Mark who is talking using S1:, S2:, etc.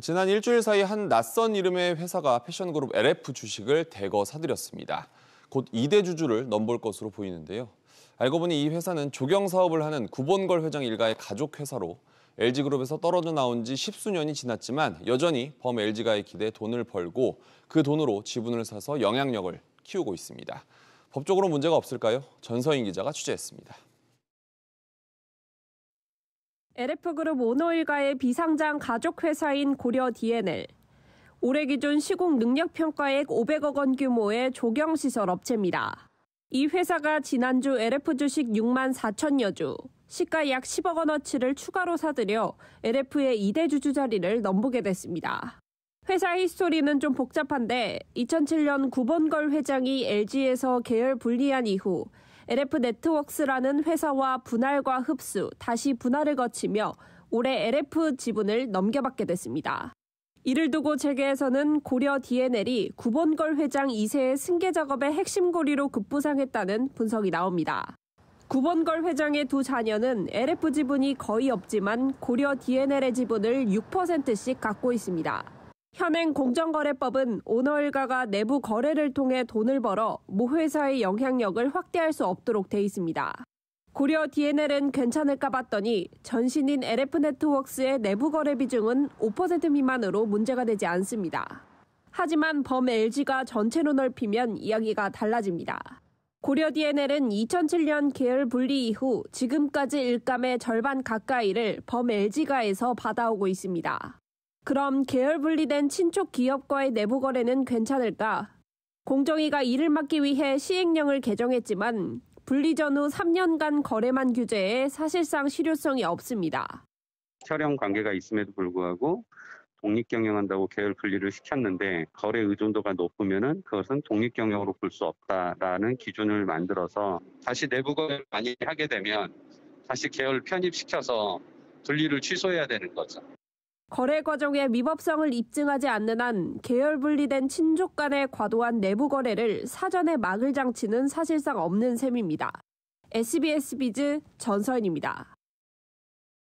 S1: 지난 일주일 사이 한 낯선 이름의 회사가 패션그룹 LF 주식을 대거 사들였습니다. 곧 2대 주주를 넘볼 것으로 보이는데요. 알고 보니 이 회사는 조경 사업을 하는 구본걸 회장 일가의 가족 회사로 LG그룹에서 떨어져 나온 지 십수년이 지났지만 여전히 범 LG가의 기대에 돈을 벌고 그 돈으로 지분을 사서 영향력을 키우고 있습니다. 법적으로 문제가 없을까요? 전서인 기자가 취재했습니다.
S2: LF그룹 오노일가의 비상장 가족회사인 고려 DNL. 올해 기준 시공 능력 평가액 500억 원 규모의 조경시설 업체입니다. 이 회사가 지난주 LF 주식 6만 4천여 주, 시가 약 10억 원어치를 추가로 사들여 LF의 2대 주주 자리를 넘보게 됐습니다. 회사 히스토리는 좀 복잡한데 2007년 구본걸 회장이 LG에서 계열 분리한 이후 LF 네트웍스라는 회사와 분할과 흡수, 다시 분할을 거치며 올해 LF 지분을 넘겨받게 됐습니다. 이를 두고 재계에서는 고려 DNL이 구본걸 회장 2세의 승계 작업의 핵심 고리로 급부상했다는 분석이 나옵니다. 구본걸 회장의 두 자녀는 LF 지분이 거의 없지만 고려 DNL의 지분을 6%씩 갖고 있습니다. 현행 공정거래법은 오너일가가 내부 거래를 통해 돈을 벌어 모 회사의 영향력을 확대할 수 없도록 돼 있습니다. 고려 DNL은 괜찮을까 봤더니 전신인 LF네트웍스의 내부 거래 비중은 5% 미만으로 문제가 되지 않습니다. 하지만 범 LG가 전체로 넓히면 이야기가 달라집니다. 고려 DNL은 2007년 계열 분리 이후 지금까지 일감의 절반 가까이를 범 LG가에서 받아오고 있습니다. 그럼 계열 분리된 친족 기업과의 내부 거래는 괜찮을까? 공정위가 이를 막기 위해 시행령을 개정했지만 분리 전후 3년간 거래만 규제해 사실상 실효성이 없습니다.
S3: 촬영 관계가 있음에도 불구하고 독립 경영한다고 계열 분리를 시켰는데 거래 의존도가 높으면 그것은 독립 경영으로 볼 수 없다라는 기준을 만들어서 다시 내부 거래를 많이 하게 되면 다시 계열 편입시켜서 분리를 취소해야 되는 거죠.
S2: 거래 과정의 위법성을 입증하지 않는 한 계열 분리된 친족 간의 과도한 내부 거래를 사전에 막을 장치는 사실상 없는 셈입니다. SBS 비즈 전서연입니다.